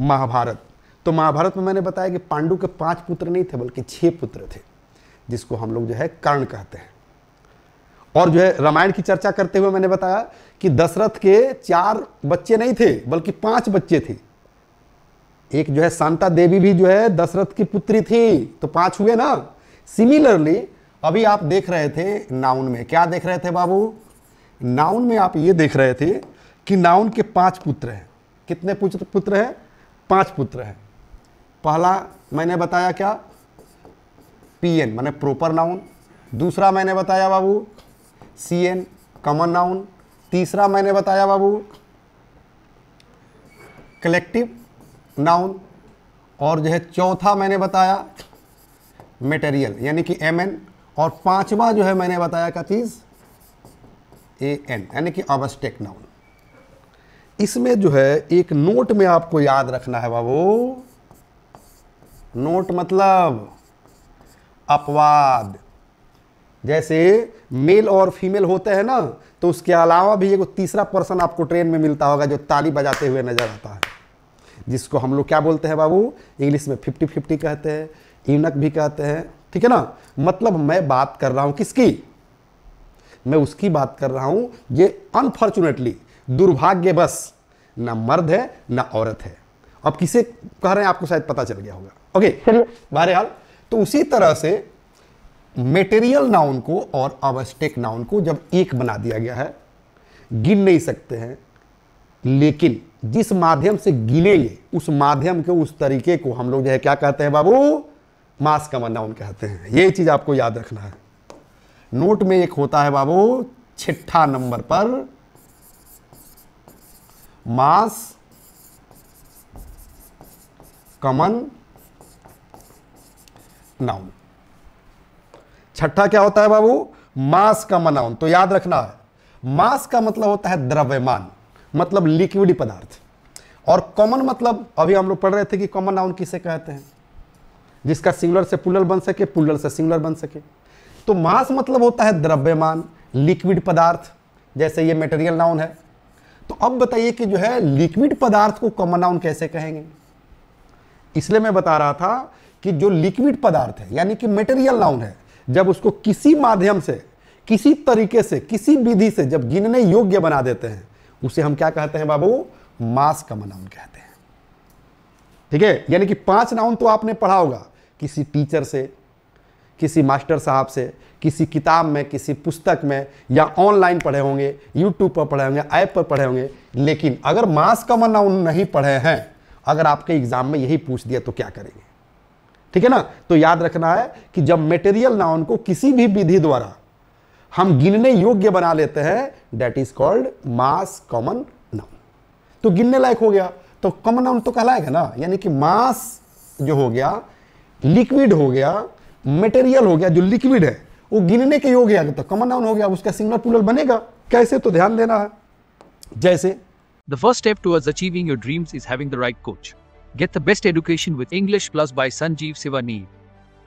महाभारत तो महाभारत में मैंने बताया कि पांडु के पांच पुत्र नहीं थे बल्कि छह पुत्र थे जिसको हम लोग जो है कर्ण कहते हैं और जो है रामायण की चर्चा करते हुए मैंने बताया कि दशरथ के चार बच्चे नहीं थे बल्कि पांच बच्चे थे एक जो है शांता देवी भी जो है दशरथ की पुत्री थी तो पांच हुए ना सिमिलरली अभी आप देख रहे थे नाउन में क्या देख रहे थे बाबू नाउन में आप ये देख रहे थे कि नाउन के पांच पुत्र हैं कितने पुत्र पुत्र हैं पांच पुत्र हैं पहला मैंने बताया क्या पीएन मैंने प्रॉपर नाउन दूसरा मैंने बताया बाबू सीएन कॉमन नाउन तीसरा मैंने बताया बाबू कलेक्टिव नाउन और जो है चौथा मैंने बताया मटेरियल यानी कि एम एन और पांचवा जो है मैंने बताया क्या चीज़ ए एन यानी कि अबस्टेक नाउन इसमें जो है एक नोट में आपको याद रखना है बाबू नोट मतलब अपवाद जैसे मेल और फीमेल होते हैं ना तो उसके अलावा भी एक तीसरा पर्सन आपको ट्रेन में मिलता होगा जो ताली बजाते हुए नजर आता है जिसको हम लोग क्या बोलते हैं बाबू इंग्लिश में फिफ्टी फिफ्टी कहते हैं यूनक भी कहते हैं ठीक है ना मतलब मैं बात कर रहा हूं किसकी मैं उसकी बात कर रहा हूं ये अनफॉर्चुनेटली दुर्भाग्यवश ना मर्द है ना औरत है अब किसे कह रहे हैं आपको शायद पता चल गया होगा ओके बहरहाल तो उसी तरह से मेटेरियल नाउन को और अवस्टेक नाउन को जब एक बना दिया गया है गिन नहीं सकते हैं लेकिन जिस माध्यम से गिनेंगे उस माध्यम के उस तरीके को हम लोग जो है क्या कहते हैं बाबू मास कमर नाउन कहते हैं ये चीज़ आपको याद रखना है नोट में एक होता है बाबू छठा नंबर पर मास कॉमन नाउन छठा क्या होता है बाबू मास का नाउन तो याद रखना है मास का मतलब होता है द्रव्यमान मतलब लिक्विड पदार्थ और कॉमन मतलब अभी हम लोग पढ़ रहे थे कि कॉमन नाउन किसे कहते हैं जिसका सिंगुलर से पुलर बन सके पुलर से सिंगुलर बन सके तो मास मतलब होता है द्रव्यमान लिक्विड पदार्थ जैसे ये मेटेरियल नाउन है तो अब बताइए कि जो है लिक्विड पदार्थ को कॉमन नाउन कैसे कहेंगे इसलिए मैं बता रहा था कि जो लिक्विड पदार्थ है यानी कि मेटेरियल नाउन है जब उसको किसी माध्यम से किसी तरीके से किसी विधि से जब गिनने योग्य बना देते हैं उसे हम क्या कहते हैं बाबू मास कॉमन नाउन कहते हैं ठीक है यानी कि पांच नाउन तो आपने पढ़ा होगा किसी टीचर से किसी मास्टर साहब से किसी किताब में किसी पुस्तक में या ऑनलाइन पढ़े होंगे यूट्यूब पर पढ़े होंगे ऐप पर पढ़े होंगे लेकिन अगर मास कमन नाउन नहीं पढ़े हैं अगर आपके एग्जाम में यही पूछ दिया तो क्या करेंगे ठीक है ना तो याद रखना है कि जब मेटेरियल नाउन को किसी भी विधि द्वारा हम गिनने योग्य बना लेते हैं that is called mass common noun तो गिनने लायक हो गया तो कॉमन नाउन तो कहलाएगा ना यानी कि मास जो हो गया लिक्विड हो गया मेटेरियल हो गया जो लिक्विड है वो गिनने के योग्य अगर तक कमन डाउन हो गया उसका सिंगल पुलर बनेगा कैसे तो ध्यान देना है जैसे the first step towards achieving your dreams is having the right coach get the best education with English plus by Sanjeev Siwani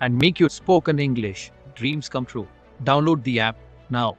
and make your spoken English dreams come true download the app now